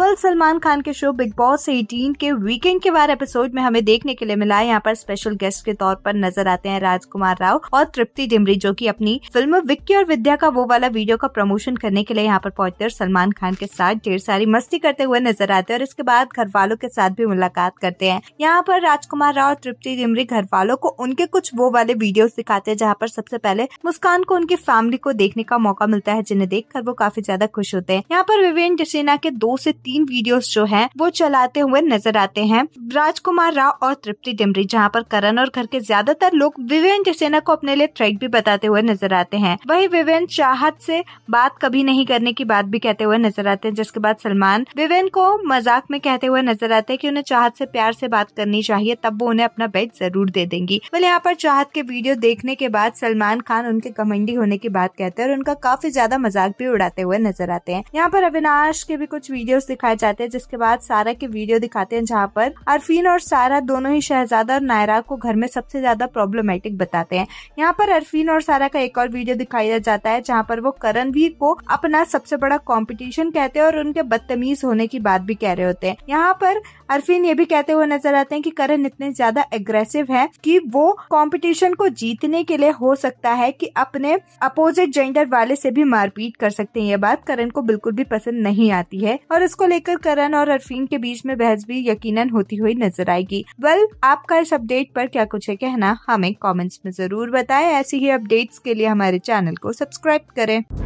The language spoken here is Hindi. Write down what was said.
वेल सलमान खान के शो बिग बॉस 18 के वीकेंड के बार एपिसोड में हमें देखने के लिए मिला है यहाँ पर स्पेशल गेस्ट के तौर पर नजर आते हैं राजकुमार राव और तृप्ति डिमरी जो की अपनी फिल्म विक्की और विद्या का वो वाला वीडियो का प्रमोशन करने के लिए यहाँ पर पहुंचते और सलमान खान के साथ ढेर सारी मस्ती करते हुए नजर आते हैं और इसके बाद घर वालों के साथ भी मुलाकात करते हैं यहाँ पर राजकुमार राव और तृप्ति डिमरी घर वालों को उनके कुछ वो वाले वीडियो दिखाते हैं जहाँ पर सबसे पहले मुस्कान को उनकी फैमिली को देखने का मौका मिलता है जिन्हें देखकर वो काफी ज्यादा खुश होते हैं यहाँ पर विवेन जसेना के दो से तीन वीडियोस जो है वो चलाते हुए नजर आते हैं राजकुमार राव और तृप्ति डिमरी जहाँ पर करण और घर के ज्यादातर लोग विवेन जसेना को अपने लिए थ्रेट भी बताते हुए नजर आते हैं वही विवेन चाहत से बात कभी नहीं करने की बात भी कहते हुए नजर आते हैं जिसके बाद सलमान विवेन को मजाक में कहते हुए नजर आते हैं कि उन्हें चाहत से प्यार से बात करनी चाहिए तब वो उन्हें अपना बेड जरूर दे देंगी बोले यहाँ पर चाहत के वीडियो देखने के बाद सलमान खान उनके कमेंडी होने की बात कहते हैं और उनका काफी ज्यादा मजाक भी उड़ाते हुए नजर आते हैं यहाँ पर अविनाश के भी कुछ वीडियो दिखाए जाते हैं जिसके बाद सारा के वीडियो दिखाते हैं जहाँ पर अरफीन और सारा दोनों ही शहजादा और नायरा को घर में सबसे ज्यादा प्रॉब्लमेटिक बताते हैं यहाँ पर अरफीन और सारा का एक और वीडियो दिखाया जाता है जहाँ पर वो करणवीर को अपना सबसे बड़ा कॉम्पिटिशन कहते हैं और उनके बदतमीज होने की बात भी कह रहे होते हैं यहाँ पर अरफीन ये भी कहते हुए नजर आते हैं कि करण इतने ज्यादा एग्रेसिव है कि वो कंपटीशन को जीतने के लिए हो सकता है कि अपने अपोजिट जेंडर वाले से भी मारपीट कर सकते हैं ये बात करण को बिल्कुल भी पसंद नहीं आती है और इसको लेकर करण और अरफीन के बीच में बहस भी यकीनन होती हुई नजर आएगी वेल आपका इस अपडेट पर क्या कुछ है कहना हमें कमेंट्स में जरूर बताएं ऐसी ही अपडेट्स के लिए हमारे चैनल को सब्सक्राइब करें